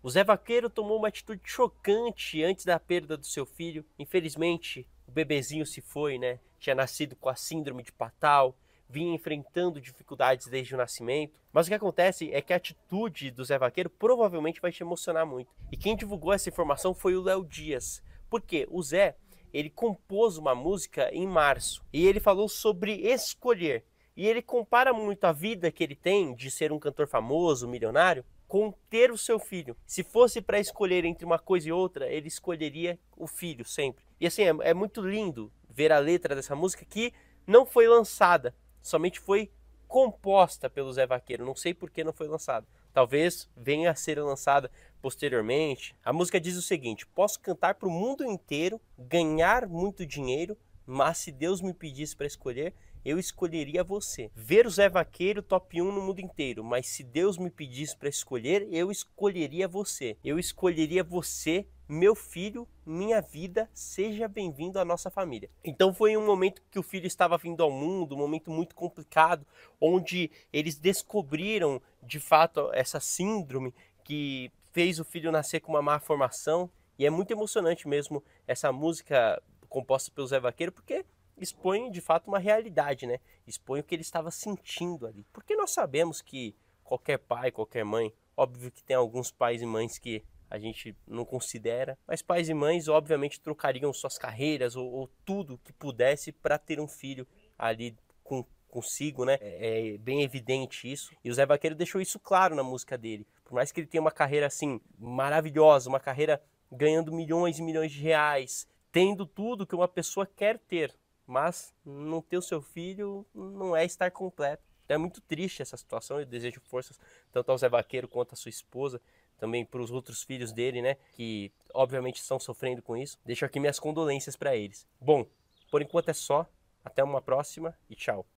O Zé Vaqueiro tomou uma atitude chocante antes da perda do seu filho. Infelizmente, o bebezinho se foi, né? Tinha nascido com a síndrome de Patal, vinha enfrentando dificuldades desde o nascimento. Mas o que acontece é que a atitude do Zé Vaqueiro provavelmente vai te emocionar muito. E quem divulgou essa informação foi o Léo Dias. Porque o Zé, ele compôs uma música em março e ele falou sobre escolher. E ele compara muito a vida que ele tem de ser um cantor famoso, milionário, conter o seu filho. Se fosse para escolher entre uma coisa e outra, ele escolheria o filho sempre. E assim, é, é, muito lindo ver a letra dessa música que não foi lançada, somente foi composta pelo Zé Vaqueiro. Não sei por que não foi lançada. Talvez venha a ser lançada posteriormente. A música diz o seguinte: Posso cantar para o mundo inteiro, ganhar muito dinheiro mas se Deus me pedisse para escolher, eu escolheria você. Ver o Zé Vaqueiro top 1 no mundo inteiro, mas se Deus me pedisse para escolher, eu escolheria você. Eu escolheria você, meu filho, minha vida, seja bem-vindo à nossa família. Então foi um momento que o filho estava vindo ao mundo, um momento muito complicado, onde eles descobriram de fato essa síndrome que fez o filho nascer com uma má formação. E é muito emocionante mesmo essa música composta pelo Zé Vaqueiro, porque expõe de fato uma realidade, né? Expõe o que ele estava sentindo ali. Porque nós sabemos que qualquer pai, qualquer mãe, óbvio que tem alguns pais e mães que a gente não considera, mas pais e mães obviamente trocariam suas carreiras ou, ou tudo que pudesse para ter um filho ali com consigo, né? É, é, bem evidente isso. E o Zé Vaqueiro deixou isso claro na música dele. Por mais que ele tenha uma carreira assim maravilhosa, uma carreira ganhando milhões e milhões de reais, tendo tudo que uma pessoa quer ter, mas não ter o seu filho não é estar completo. Então é muito triste essa situação. e desejo forças tanto ao Zé Vaqueiro quanto à sua esposa, também para os outros filhos dele, né? Que obviamente estão sofrendo com isso. Deixo aqui minhas condolências para eles. Bom, por enquanto é só. Até uma próxima e tchau.